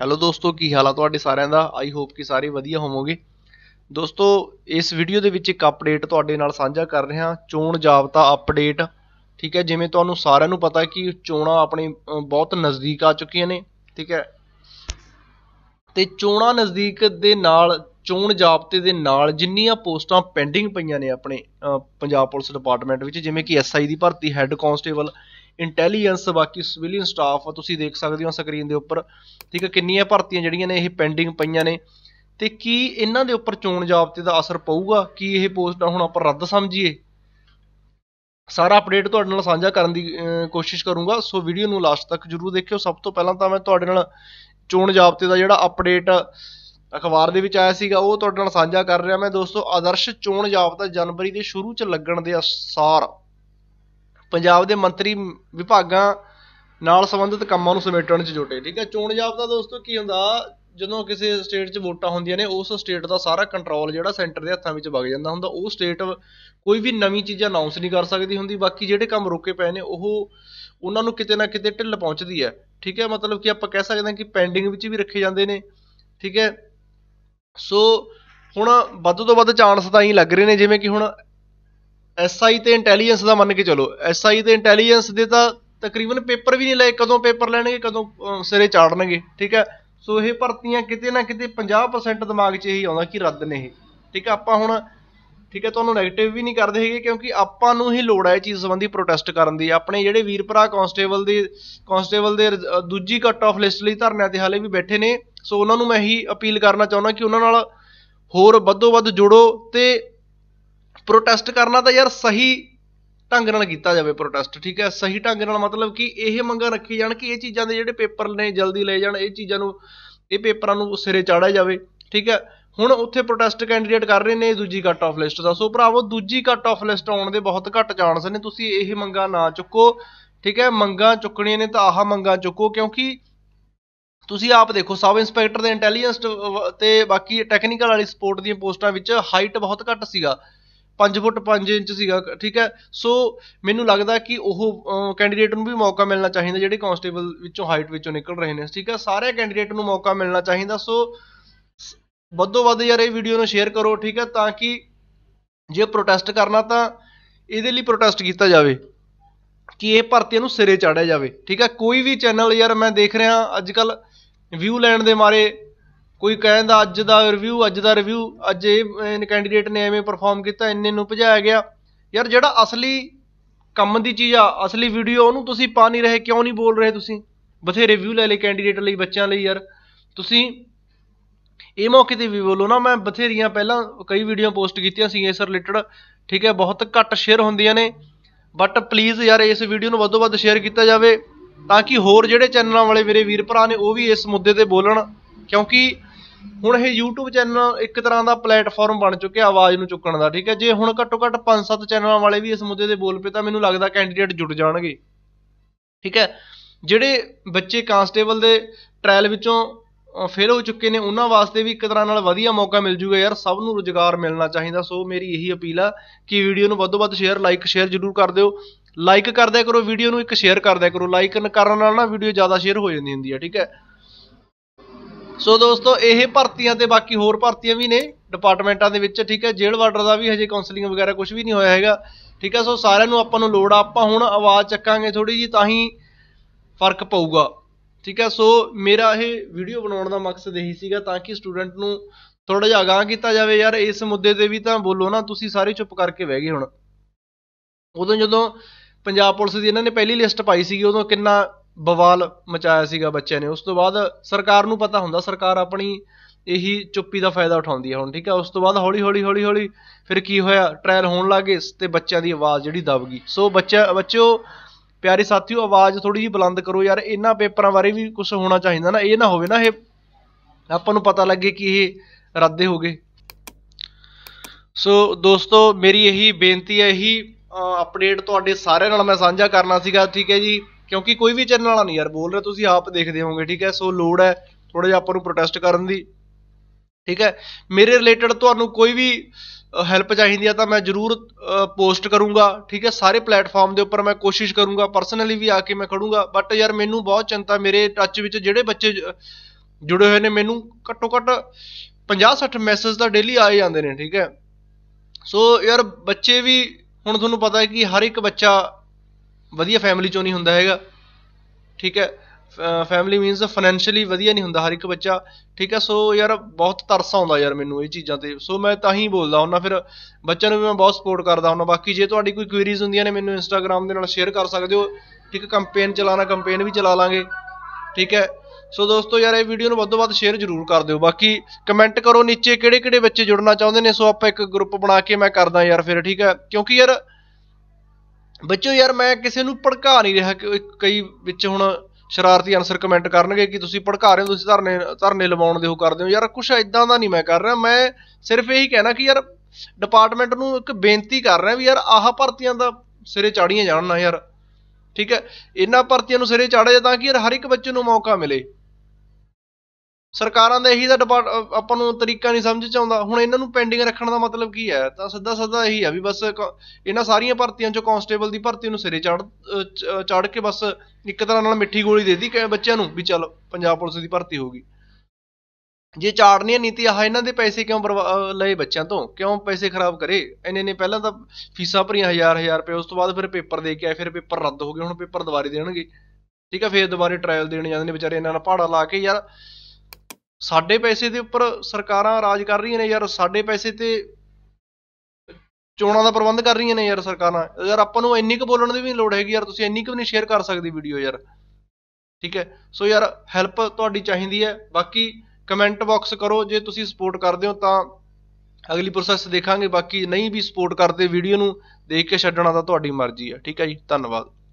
hello ਦੋਸਤੋ ਕੀ ਹਾਲ ਆ ਤੁਹਾਡੇ ਸਾਰਿਆਂ ਦਾ ਆਈ ਹੋਪ ਕਿ ਸਾਰੇ ਵਧੀਆ ਹੋਵੋਗੇ ਦੋਸਤੋ ਇਸ ਵੀਡੀਓ ਦੇ ਵਿੱਚ ਇੱਕ ਅਪਡੇਟ ਤੁਹਾਡੇ ਨਾਲ ਸਾਂਝਾ ਕਰ ਰਿਹਾ ਚੋਣ ਜਾਬਤਾ ਅਪਡੇਟ ਠੀਕ ਹੈ ਜਿਵੇਂ ਤੁਹਾਨੂੰ ਸਾਰਿਆਂ ਨੂੰ ਪਤਾ ਕਿ ਚੋਣਾਂ ਆਪਣੇ ਬਹੁਤ ਨਜ਼ਦੀਕ ਆ ਚੁੱਕੀਆਂ ਨੇ ਠੀਕ ਹੈ ਤੇ ਚੋਣਾਂ ਨਜ਼ਦੀਕ ਦੇ ਨਾਲ ਚੋਣ ਜਾਬਤੇ ਦੇ ਨਾਲ ਜਿੰਨੀਆਂ ਪੋਸਟਾਂ ਪੈਂਡਿੰਗ ਪਈਆਂ ਨੇ ਆਪਣੇ ਪੰਜਾਬ ਪੁਲਿਸ ਡਿਪਾਰਟਮੈਂਟ ਵਿੱਚ ਜਿਵੇਂ ਕਿ ਐਸਆਈ ਦੀ ਭਰਤੀ ਹੈੱਡ ਕਾਂਸਟੇਬਲ ਇੰਟੈਲੀਜੈਂਸ ਬਾਕੀ ਸਿਵਿਲੀਅਨ ਸਟਾਫ ਤੁਸੀਂ ਦੇਖ ਸਕਦੇ ਹੋ ਸਕਰੀਨ ਦੇ ਉੱਪਰ ਠੀਕ ਹੈ ਕਿੰਨੀਆਂ ਭਰਤੀਆਂ ਜਿਹੜੀਆਂ ਨੇ ਇਹ ਪੈਂਡਿੰਗ ਪਈਆਂ ਨੇ ਤੇ ਕੀ ਇਹਨਾਂ ਦੇ ਉੱਪਰ ਚੋਣ ਜਾਬਤੇ ਦਾ ਅਸਰ ਪਊਗਾ ਕੀ ਇਹ ਪੋਸਟਾਂ ਹੁਣ ਆਪਾਂ ਰੱਦ ਸਮਝੀਏ ਸਾਰਾ ਅਪਡੇਟ ਤੁਹਾਡੇ ਨਾਲ ਸਾਂਝਾ ਕਰਨ ਦੀ ਕੋਸ਼ਿਸ਼ ਕਰੂੰਗਾ ਸੋ ਵੀਡੀਓ ਨੂੰ ਲਾਸਟ ਤੱਕ ਜਰੂਰ ਦੇਖਿਓ ਸਭ ਤੋਂ ਪਹਿਲਾਂ ਤਾਂ ਮੈਂ ਤੁਹਾਡੇ ਨਾਲ ਚੋਣ ਜਾਬਤੇ ਦਾ ਜਿਹੜਾ ਅਪਡੇਟ ਅਖਬਾਰ ਦੇ ਵਿੱਚ ਆਇਆ ਸੀਗਾ ਉਹ ਤੁਹਾਡੇ ਨਾਲ ਸਾਂਝਾ ਕਰ ਰਿਹਾ ਮੈਂ ਦੋਸਤੋ ਆਦਰਸ਼ ਚੋਣ ਜਾਬਤਾ ਜਨਵਰੀ ਦੇ ਸ਼ੁਰੂ 'ਚ ਲੱਗਣ ਦੇ ਅਸਾਰ ਪੰਜਾਬ ਦੇ ਮੰਤਰੀ ਵਿਭਾਗਾਂ ਨਾਲ ਸੰਬੰਧਿਤ ਕੰਮਾਂ ਨੂੰ ਸਮੇਟਣ 'ਚ ਜੁਟੇ ਠੀਕ ਹੈ ਚੋਣ ਜਾਬਦਾ ਦੋਸਤੋ ਕੀ ਹੁੰਦਾ ਜਦੋਂ ਕਿਸੇ ਸਟੇਟ 'ਚ ਵੋਟਾਂ ਹੁੰਦੀਆਂ ਨੇ ਉਸ ਸਟੇਟ ਦਾ ਸਾਰਾ ਕੰਟਰੋਲ ਜਿਹੜਾ ਸੈਂਟਰ ਦੇ ਹੱਥਾਂ ਵਿੱਚ ਵਗ ਜਾਂਦਾ ਹੁੰਦਾ ਉਹ ਸਟੇਟ ਕੋਈ ਵੀ ਨਵੀਂ ਚੀਜ਼ ਅਨਾਉਂਸ ਨਹੀਂ ਕਰ ਸਕਦੀ ਹੁੰਦੀ ਬਾਕੀ ਜਿਹੜੇ ਕੰਮ ਰੁਕੇ ਪਏ ਨੇ ਉਹ ਉਹਨਾਂ ਨੂੰ ਕਿਤੇ ਨਾ ਕਿਤੇ ਢਿੱਲ ਪਹੁੰਚਦੀ ਹੈ ਠੀਕ ਹੈ ਮਤਲਬ ਕਿ ਆਪਾਂ ਕਹਿ ਸਕਦੇ ਹਾਂ ਕਿ ਪੈਂਡਿੰਗ ਵਿੱਚ ਵੀ ਰੱਖੇ ਜਾਂਦੇ ਨੇ ਠੀਕ ਹੈ ਸੋ ਹੁਣ ਵੱਧ ਤੋਂ ਵੱਧ ਚਾਂਸ ਤਾਂ ਹੀ ਲੱਗ ਰਹੇ ਨੇ ਜਿਵੇਂ ਕਿ ਹੁਣ ਐਸਆਈ ਤੇ ਇੰਟੈਲੀਜੈਂਸ ਦਾ ਮੰਨ ਕੇ ਚਲੋ ਐਸਆਈ ਤੇ ਇੰਟੈਲੀਜੈਂਸ ਦੇ ਤਾਂ ਤਕਰੀਬਨ ਪੇਪਰ ਵੀ ਨਹੀਂ ਲਏ ਕਦੋਂ ਪੇਪਰ ਲੈਣਗੇ ਕਦੋਂ ਸਿਰੇ ਚਾੜਨਗੇ ਠੀਕ ਹੈ ਸੋ ਇਹ ਭਰਤੀਆਂ ਕਿਤੇ ਨਾ ਕਿਤੇ 50% ਦਿਮਾਗ 'ਚ ਇਹੀ ਆਉਂਦਾ ਕਿ ਰੱਦ ਨੇ ਇਹ ਠੀਕ ਹੈ ਆਪਾਂ ਹੁਣ ਠੀਕ ਹੈ ਤੁਹਾਨੂੰ 네ਗੇਟਿਵ ਵੀ ਨਹੀਂ ਕਰਦੇ ਹੈਗੇ ਕਿਉਂਕਿ ਆਪਾਂ ਨੂੰ ਹੀ ਲੋੜ ਹੈ ਇਹ ਚੀਜ਼ ਸੰਬੰਧੀ ਪ੍ਰੋਟੈਸਟ ਕਰਨ ਦੀ ਆਪਣੇ ਜਿਹੜੇ ਵੀਰ ਭਰਾ ਕਾਂਸਟੇਬਲ ਦੀ ਕਾਂਸਟੇਬਲ ਦੇ ਦੂਜੀ ਕੱਟ ਆਫ ਲਿਸਟ ਲਈ ਧਰਨਿਆਂ ਤੇ ਹਾਲੇ ਵੀ ਬੈਠੇ ਨੇ ਸੋ ਉਹਨਾਂ ਨੂੰ ਮੈਂ ਇਹੀ ਅਪੀਲ ਕਰਨਾ ਚਾਹੁੰਦਾ ਕਿ ਉਹਨਾਂ ਨਾਲ ਹੋਰ ਵੱਧੋ ਵੱਧ ਜੁੜੋ ਤੇ ਪ੍ਰੋਟੈਸਟ ਕਰਨਾ ਤਾਂ ਯਾਰ ਸਹੀ ਢੰਗ ਨਾਲ ਕੀਤਾ ਜਾਵੇ ਪ੍ਰੋਟੈਸਟ ਠੀਕ ਹੈ ਸਹੀ ਢੰਗ ਨਾਲ ਮਤਲਬ ਕਿ ਇਹ ਮੰਗਾਂ ਰੱਖੀ ਜਾਣ ਕਿ ਇਹ ਚੀਜ਼ਾਂ ਦੇ ਜਿਹੜੇ ਪੇਪਰ ਨੇ ਜਲਦੀ ਲਏ ਜਾਣ ਇਹ ਚੀਜ਼ਾਂ ਨੂੰ ਇਹ ਪੇਪਰਾਂ ਨੂੰ ਸਿਰੇ ਚਾੜਿਆ ਜਾਵੇ ਠੀਕ ਹੈ ਹੁਣ ਉੱਥੇ ਪ੍ਰੋਟੈਸਟ ਕੈਂਡੀਡੇਟ ਕਰ ਰਹੇ ਨੇ ਦੂਜੀ ਕੱਟ ਆਫ ਲਿਸਟ ਦਾ ਸੋ ਭਰਾਵੋ ਦੂਜੀ ਕੱਟ ਆਫ ਲਿਸਟ ਆਉਣ ਦੇ ਬਹੁਤ ਘੱਟ ਚਾਂਸ ਨੇ ਤੁਸੀਂ ਇਹ ਮੰਗਾਂ ਨਾ ਚੁੱਕੋ ਠੀਕ ਹੈ ਮੰਗਾਂ ਚੁੱਕਣੀਆਂ ਨੇ ਤਾਂ ਆਹ ਮੰਗਾਂ ਚੁੱਕੋ ਕਿਉਂਕਿ ਤੁਸੀਂ ਆਪ ਦੇਖੋ ਸਬ ਇੰਸਪੈਕਟਰ ਦੇ ਇੰਟੈਲੀਜੈਂਸ ਤੇ ਬਾਕੀ ਟੈਕਨੀਕਲ ਵਾਲੀ ਸਪੋਰਟ ਦੀਆਂ ਪੋਸਟਾਂ ਵਿੱਚ ਹਾਈਟ ਬਹੁਤ ਘੱਟ ਸੀਗਾ 5 ਫੁੱਟ 5 ਇੰਚ ਸੀਗਾ ਠੀਕ ਹੈ ਸੋ ਮੈਨੂੰ ਲੱਗਦਾ ਕਿ ਉਹ ਕੈਂਡੀਡੇਟ ਨੂੰ ਵੀ ਮੌਕਾ ਮਿਲਣਾ ਚਾਹੀਦਾ ਜਿਹੜੇ ਕਾਂਸਟੇਬਲ ਵਿੱਚੋਂ ਹਾਈਟ ਵਿੱਚੋਂ ਨਿਕਲ ਰਹੇ ਨੇ ਠੀਕ ਹੈ ਸਾਰੇ ਕੈਂਡੀਡੇਟ ਨੂੰ ਮੌਕਾ ਮਿਲਣਾ ਚਾਹੀਦਾ ਸੋ ਵੱਧੋ ਵੱਧ ਯਾਰ ਇਹ ਵੀਡੀਓ ਨੂੰ ਸ਼ੇਅਰ ਕਰੋ ਠੀਕ ਹੈ ਤਾਂ ਕਿ ਜੇ ਪ੍ਰੋਟੈਸਟ ਕਰਨਾ ਤਾਂ ਇਹਦੇ ਲਈ ਪ੍ਰੋਟੈਸਟ ਕੀਤਾ ਜਾਵੇ ਕਿ ਇਹ ਭਰਤੀਆਂ ਨੂੰ ਸਿਰੇ ਚਾੜਿਆ ਜਾਵੇ ਠੀਕ ਹੈ ਕੋਈ ਵੀ ਚੈਨਲ ਯਾਰ ਮੈਂ ਦੇਖ ਰਿਹਾ ਅੱਜ ਕੱਲ ਵਿਊ ਲੈਣ ਦੇ ਮਾਰੇ ਕੋਈ ਕਹਿੰਦਾ ਅੱਜ ਦਾ ਰਿਵਿਊ ਅੱਜ ਦਾ ਰਿਵਿਊ ਅੱਜ ਇਹ ਕੈਂਡੀਡੇਟ ਨੇ ਐਵੇਂ ਪਰਫਾਰਮ ਕੀਤਾ ਇੰਨੇ ਨੂੰ ਭਜਾਇਆ ਗਿਆ ਯਾਰ ਜਿਹੜਾ ਅਸਲੀ ਕੰਮ ਦੀ ਚੀਜ਼ ਆ ਅਸਲੀ ਵੀਡੀਓ ਉਹਨੂੰ ਤੁਸੀਂ ਪਾ ਨਹੀਂ ਰਹੇ ਕਿਉਂ ਨਹੀਂ ਬੋਲ ਰਹੇ ਤੁਸੀਂ ਬਥੇਰੇ ਵਿਊ ਲੈ ਲਏ ਕੈਂਡੀਡੇਟ ਲਈ ਬੱਚਿਆਂ ਲਈ ਯਾਰ ਤੁਸੀਂ ਇਹ ਮੌਕੇ ਤੇ ਵੀ ਬੋਲੋ ਨਾ ਮੈਂ ਬਥੇਰੀਆਂ ਪਹਿਲਾਂ ਕਈ ਵੀਡੀਓ ਪੋਸਟ ਕੀਤੀਆਂ ਸੀ ਇਸ ਰਿਲੇਟਡ ਠੀਕ ਹੈ ਬਹੁਤ ਘੱਟ ਸ਼ੇਅਰ ਹੁੰਦੀਆਂ ਨੇ ਬਟ ਪਲੀਜ਼ ਯਾਰ ਇਸ ਵੀਡੀਓ ਨੂੰ ਵੱਧੋ ਵੱਧ ਸ਼ੇਅਰ ਕੀਤਾ ਜਾਵੇ ਤਾਂ ਕਿ ਹੋਰ ਜਿਹੜੇ ਚੈਨਲਾਂ ਵਾਲੇ ਮੇਰੇ ਵੀਰ ਭਰਾ ਨੇ ਉਹ ਵੀ ਇਸ ਮੁੱਦੇ ਤੇ ਬੋਲਣ ਕਿਉਂਕਿ ਹੁਣ ਇਹ YouTube ਚੈਨਲ ਇੱਕ ਤਰ੍ਹਾਂ ਦਾ ਪਲੇਟਫਾਰਮ ਬਣ ਚੁੱਕਿਆ ਆਵਾਜ਼ ਨੂੰ ਚੁੱਕਣ ਦਾ ਠੀਕ ਹੈ ਜੇ ਹੁਣ ਘੱਟੋ ਘੱਟ 5-7 ਚੈਨਲਾਂ ਵਾਲੇ ਵੀ ਇਸ ਮੁੱਦੇ ਤੇ ਬੋਲ ਪਏ ਤਾਂ ਮੈਨੂੰ ਲੱਗਦਾ ਕੈਂਡੀਡੇਟ ਜੁੜ ਜਾਣਗੇ ਠੀਕ ਹੈ ਜਿਹੜੇ ਬੱਚੇ ਕਾਂਸਟੇਬਲ ਦੇ ਟ੍ਰਾਇਲ ਵਿੱਚੋਂ ਫੇਲ ਹੋ ਚੁੱਕੇ ਨੇ ਉਹਨਾਂ ਵਾਸਤੇ ਵੀ ਇੱਕ ਤਰ੍ਹਾਂ ਨਾਲ ਵਧੀਆ ਮੌਕਾ ਮਿਲ ਜੂਗਾ ਯਾਰ ਸਭ ਨੂੰ ਰੋਜ਼ਗਾਰ ਮਿਲਣਾ ਚਾਹੀਦਾ ਸੋ ਮੇਰੀ ਇਹੀ ਅਪੀਲ ਆ ਕਿ ਵੀਡੀਓ ਨੂੰ ਵੱਧੋ ਵੱਧ ਸ਼ੇਅਰ ਲਾਈਕ ਸ਼ੇਅਰ ਜ਼ਰੂਰ ਕਰ ਦਿਓ ਲਾਈਕ ਕਰਦਿਆ ਕਰੋ ਵੀਡੀਓ ਨੂੰ ਇੱਕ ਸ਼ੇਅਰ ਕਰਦਿਆ ਕਰੋ ਲਾਈਕ ਕਰਨ ਨਾਲ ਨਾ ਵੀਡੀਓ ਜ਼ਿਆਦਾ ਸ਼ੇਅਰ ਹੋ ਜਾਂਦੀ ਹੁੰਦੀ ਹੈ ਠੀਕ ਹੈ ਸੋ ਦੋਸਤੋ ਇਹ ਭਰਤੀਆਂ ਤੇ ਬਾਕੀ ਹੋਰ ਭਰਤੀਆਂ ਵੀ ਨੇ ਡਿਪਾਰਟਮੈਂਟਾਂ ਦੇ ਵਿੱਚ ਠੀਕ ਹੈ ਜੇਲ੍ਹ ਵਾਰਡਰ ਦਾ ਵੀ ਹਜੇ ਕਾਉਂਸਲਿੰਗ ਵਗੈਰਾ ਕੁਝ ਵੀ ਨਹੀਂ ਹੋਇਆ ਹੈਗਾ ਠੀਕ ਹੈ ਸੋ ਸਾਰਿਆਂ ਨੂੰ ਆਪਾਂ ਨੂੰ ਲੋੜ ਆ ਆਪਾਂ ਹੁਣ ਆਵਾਜ਼ ਚੱਕਾਂਗੇ ਥੋੜੀ ਜੀ ਤਾਂ ਹੀ ਫਰਕ ਪਊਗਾ ਠੀਕ ਹੈ ਸੋ ਮੇਰਾ ਇਹ ਵੀਡੀਓ ਬਣਾਉਣ ਦਾ ਮਕਸਦ ਇਹੀ ਸੀਗਾ ਤਾਂ ਕਿ ਸਟੂਡੈਂਟ ਨੂੰ ਥੋੜਾ ਜਿਹਾ ਅਗਾਹ ਕੀਤਾ ਜਾਵੇ ਯਾਰ ਇਸ ਮੁੱਦੇ ਤੇ ਵੀ ਤਾਂ ਬੋਲੋ ਨਾ ਤੁਸੀਂ ਸਾਰੇ ਚੁੱਪ ਕਰਕੇ ਬਹਿ ਗਏ ਹੁਣ ਉਦੋਂ ਜਦੋਂ ਪੰਜਾਬ ਪੁਲਿਸ ਦੀ ਇਹਨਾਂ ਨੇ ਪਹਿਲੀ ਲਿਸਟ ਪਾਈ ਸੀਗੀ ਉਦੋਂ ਕਿੰਨਾ ਬਵਾਲ ਮਚਾਇਆ ਸੀਗਾ ਬੱਚਿਆਂ ਨੇ ਉਸ ਤੋਂ ਬਾਅਦ ਸਰਕਾਰ ਨੂੰ ਪਤਾ ਹੁੰਦਾ ਸਰਕਾਰ ਆਪਣੀ ਇਹੀ ਚੁੱਪੀ ਦਾ ਫਾਇਦਾ ਉਠਾਉਂਦੀ ਹੈ ਹੁਣ ਠੀਕ ਹੈ ਉਸ ਤੋਂ ਬਾਅਦ ਹੌਲੀ ਹੌਲੀ ਹੌਲੀ ਹੌਲੀ ਫਿਰ ਕੀ ਹੋਇਆ ਟ੍ਰਾਇਲ ਹੋਣ ਲੱਗੇ ਤੇ ਬੱਚਿਆਂ ਦੀ ਆਵਾਜ਼ ਜਿਹੜੀ ਦਬ ਗਈ ਸੋ ਬੱਚਾ ਬੱਚਿਓ ਪਿਆਰੇ ਸਾਥੀਓ ਆਵਾਜ਼ ਥੋੜੀ ਜਿਹੀ ਬੁਲੰਦ ਕਰੋ ਯਾਰ ਇਹਨਾਂ ਪੇਪਰਾਂ ਬਾਰੇ ਵੀ ਕੁਝ ਹੋਣਾ ਚਾਹੀਦਾ ਨਾ ਇਹ ਨਾ ਹੋਵੇ ਨਾ ਇਹ ਆਪਾਂ ਨੂੰ ਪਤਾ ਲੱਗੇ ਕਿ ਇਹ ਰੱਦੇ ਹੋ ਗਏ ਸੋ ਦੋਸਤੋ ਮੇਰੀ ਇਹੀ ਬੇਨਤੀ ਹੈ ਇਹੀ ਅਪਡੇਟ ਤੁਹਾਡੇ ਸਾਰਿਆਂ ਨਾਲ ਮੈਂ ਸਾਂਝਾ ਕਰਨਾ ਸੀਗਾ ਠੀਕ ਹੈ ਜੀ ਕਿਉਂਕਿ ਕੋਈ ਵੀ ਚੈਨਲ ਵਾਲਾ ਨਹੀਂ ਯਾਰ ਬੋਲ ਰਿਹਾ ਤੁਸੀਂ ਆਪ ਦੇਖਦੇ ਹੋਵੋਗੇ ਠੀਕ ਹੈ ਸੋ ਲੋੜ ਹੈ ਥੋੜਾ ਜਿਹਾ ਆਪਾਂ ਨੂੰ ਪ੍ਰੋਟੈਸਟ ਕਰਨ ਦੀ ਠੀਕ ਹੈ ਮੇਰੇ ਰਿਲੇਟਡ ਤੁਹਾਨੂੰ ਕੋਈ ਵੀ ਹੈਲਪ ਚਾਹੀਦੀ ਆ ਤਾਂ ਮੈਂ ਜਰੂਰ ਪੋਸਟ ਕਰੂੰਗਾ ਠੀਕ ਹੈ ਸਾਰੇ ਪਲੇਟਫਾਰਮ ਦੇ ਉੱਪਰ ਮੈਂ ਕੋਸ਼ਿਸ਼ ਕਰੂੰਗਾ ਪਰਸਨਲੀ ਵੀ ਆ ਕੇ ਮੈਂ ਖੜੂੰਗਾ ਬਟ ਯਾਰ ਮੈਨੂੰ ਬਹੁਤ ਚਿੰਤਾ ਮੇਰੇ ਟੱਚ ਵਿੱਚ ਜਿਹੜੇ ਬੱਚੇ ਜੁੜੇ ਹੋਏ ਨੇ ਮੈਨੂੰ ਘੱਟੋ ਘੱਟ 50-60 ਮੈਸੇਜ ਤਾਂ ਡੇਲੀ ਆਏ ਜਾਂਦੇ ਨੇ ਠੀਕ ਹੈ ਸੋ ਯਾਰ ਬੱਚੇ ਵੀ ਹੁਣ ਤੁਹਾਨੂੰ ਪਤਾ ਹੈ ਕਿ ਹਰ ਇੱਕ ਬੱਚਾ ਵਧੀਆ ਫੈਮਿਲੀ ਚੋਂ ਨਹੀਂ ਹੁੰਦਾ ਹੈਗਾ ਠੀਕ ਹੈ ਫੈਮਿਲੀ ਮੀਨਸ ਫਾਈਨੈਂਸ਼ੀਅਲੀ ਵਧੀਆ ਨਹੀਂ ਹੁੰਦਾ ਹਰ ਇੱਕ ਬੱਚਾ ਠੀਕ ਹੈ ਸੋ ਯਾਰ ਬਹੁਤ ਤਰਸ ਆਉਂਦਾ ਯਾਰ ਮੈਨੂੰ ਇਹ ਚੀਜ਼ਾਂ ਤੇ ਸੋ ਮੈਂ ਤਾਂ ਹੀ ਬੋਲਦਾ ਹੁੰਨਾ ਫਿਰ ਬੱਚਿਆਂ ਨੂੰ ਵੀ ਮੈਂ ਬਹੁਤ ਸਪੋਰਟ ਕਰਦਾ ਹੁੰਨਾ ਬਾਕੀ ਜੇ ਤੁਹਾਡੀ ਕੋਈ ਕੁਇਰੀਜ਼ ਹੁੰਦੀਆਂ ਨੇ ਮੈਨੂੰ ਇੰਸਟਾਗ੍ਰam ਦੇ ਨਾਲ ਸ਼ੇਅਰ ਕਰ ਸਕਦੇ ਹੋ ਠੀਕ ਕੈਂਪੇਨ ਚਲਾਣਾ ਕੈਂਪੇਨ ਵੀ ਚਲਾ ਲਾਂਗੇ ਠੀਕ ਹੈ ਸੋ ਦੋਸਤੋ ਯਾਰ ਇਹ ਵੀਡੀਓ ਨੂੰ ਵੱਧ ਤੋਂ ਵੱਧ ਸ਼ੇਅਰ ਜ਼ਰੂਰ ਕਰ ਦਿਓ ਬਾਕੀ ਕਮੈਂਟ ਕਰੋ ਨੀਚੇ ਕਿਹੜੇ ਕਿਹੜੇ ਬੱਚੇ ਜੁੜਨਾ ਚਾਹੁੰਦੇ ਨੇ ਸੋ ਆਪਾਂ ਇੱਕ ਗਰੁੱਪ ਬਣਾ ਕੇ ਮੈਂ ਕਰਦਾ ਯਾਰ ਫਿਰ ਠੀਕ ਹੈ ਕਿਉਂਕਿ ਯਾਰ ਬੱਚੋ ਯਾਰ ਮੈਂ ਕਿਸੇ ਨੂੰ ਭੜਕਾ ਨਹੀਂ ਰਿਹਾ ਕਿ ਕਈ ਵਿੱਚ ਹੁਣ ਸ਼ਰਾਰਤੀ ਅਨਸਰ ਕਮੈਂਟ ਕਰਨਗੇ ਕਿ ਤੁਸੀਂ ਭੜਕਾ ਰਹੇ ਹੋ ਤੁਸੀਂ ਧਰਨੇ ਧਰਨੇ ਲਵਾਉਣ ਦੇ ਹੋ ਕਰਦੇ ਹੋ ਯਾਰ ਕੁਛ ਇਦਾਂ ਦਾ ਨਹੀਂ ਮੈਂ ਕਰ ਰਿਹਾ ਮੈਂ ਸਿਰਫ ਇਹੀ ਕਹਿਣਾ ਕਿ ਯਾਰ ਡਿਪਾਰਟਮੈਂਟ ਨੂੰ ਇੱਕ ਬੇਨਤੀ ਕਰ ਰਿਹਾ ਵੀ ਯਾਰ ਆਹ ਭਰਤੀਆਂ ਦਾ ਸਿਰੇ ਚਾੜੀਆਂ ਜਾਣ ਨਾ ਯਾਰ ਠੀਕ ਹੈ ਇਹਨਾਂ ਭਰਤੀਆਂ ਨੂੰ ਸਿਰੇ ਚਾੜਿਆ ਤਾਂ ਕਿ ਯਾਰ ਹਰ ਇੱਕ ਬੱਚੇ ਨੂੰ ਮੌਕਾ ਮਿਲੇ ਸਰਕਾਰਾਂ ਦਾ ਇਹੀ ਦਾ ਆਪਾਂ ਨੂੰ ਤਰੀਕਾ ਨਹੀਂ ਸਮਝ ਚ ਆਉਂਦਾ ਹੁਣ ਇਹਨਾਂ ਨੂੰ ਪੈਂਡਿੰਗ ਰੱਖਣ ਦਾ ਮਤਲਬ ਕੀ ਹੈ ਤਾਂ ਸਿੱਧਾ ਸਿੱਧਾ ਇਹੀ ਆ ਵੀ ਬਸ ਇਹਨਾਂ ਸਾਰੀਆਂ ਭਰਤੀਆਂ ਚੋਂ ਕਾਂਸਟੇਬਲ ਦੀ ਭਰਤੀ ਨੂੰ ਸਿਰੇ ਚੜ ਚੜ ਕੇ ਬਸ ਇੱਕ ਤਰ੍ਹਾਂ ਨਾਲ ਮਿੱਠੀ ਗੋਲੀ ਦੇ ਦਿੱਤੀ ਕਿ ਬੱਚਿਆਂ ਨੂੰ ਵੀ ਚੱਲ ਪੰਜਾਬ ਪੁਲਿਸ ਦੀ ਭਰਤੀ ਹੋ ਗਈ ਜੇ ਚਾੜਨੀ ਨੀਤੀ ਆਹ ਇਹਨਾਂ ਦੇ ਪੈਸੇ ਕਿਉਂ ਲਏ ਬੱਚਿਆਂ ਤੋਂ ਕਿਉਂ ਪੈਸੇ ਖਰਾਬ ਕਰੇ ਇਹਨੇ ਨੇ ਪਹਿਲਾਂ ਤਾਂ ਫੀਸਾਂ ਭਰੀਆਂ ਹਜ਼ਾਰ ਹਜ਼ਾਰ ਰੁਪਏ ਉਸ ਤੋਂ ਬਾਅਦ ਫਿਰ ਪੇਪਰ ਦੇ ਕੇ ਆਏ ਫਿਰ ਪੇਪਰ ਰੱਦ ਹੋ ਗਏ ਹੁਣ ਪੇਪਰ ਦੁਬਾਰੇ ਦੇਣਗੇ ਠੀਕ ਆ ਫੇਰ ਦੁਬਾਰੇ ਟ੍ਰਾਇਲ ਦੇਣ ਜਾਂਦੇ ਨੇ ਵਿਚਾਰੇ ਇਹਨਾਂ ਨਾਲ ਪਹਾੜਾ ਲਾ ਕੇ ਯਾਰ ਸਾਡੇ ਪੈਸੇ ਦੇ ਉੱਪਰ ਸਰਕਾਰਾਂ ਰਾਜ ਕਰ ਰਹੀਆਂ ਨੇ ਯਾਰ ਸਾਡੇ ਪੈਸੇ ਤੇ ਚੋਣਾਂ ਦਾ ਪ੍ਰਬੰਧ ਕਰ ਰਹੀਆਂ ਨੇ ਯਾਰ ਸਰਕਾਰਾਂ ਯਾਰ ਆਪਾਂ ਨੂੰ ਇੰਨੀ ਕੁ ਬੋਲਣ ਦੀ ਵੀ ਲੋੜ ਹੈਗੀ ਯਾਰ ਤੁਸੀਂ ਇੰਨੀ ਕੁ ਵੀ ਨਹੀਂ ਸ਼ੇਅਰ ਕਰ ਸਕਦੇ ਵੀਡੀਓ ਯਾਰ ਠੀਕ ਹੈ ਸੋ ਯਾਰ ਹੈਲਪ ਤੁਹਾਡੀ ਚਾਹੀਦੀ ਹੈ ਬਾਕੀ ਕਮੈਂਟ ਬਾਕਸ ਕਰੋ ਜੇ ਤੁਸੀਂ ਸਪੋਰਟ ਕਰਦੇ ਹੋ ਤਾਂ ਅਗਲੀ ਪ੍ਰੋਸੈਸ ਦੇਖਾਂਗੇ ਬਾਕੀ ਨਹੀਂ ਵੀ ਸਪੋਰਟ ਕਰਦੇ ਵੀਡੀਓ ਨੂੰ ਦੇਖ ਕੇ ਛੱਡਣਾ ਤਾਂ ਤੁਹਾਡੀ ਮਰਜ਼ੀ ਹੈ ਠੀਕ ਹੈ ਜੀ ਧੰਨਵਾਦ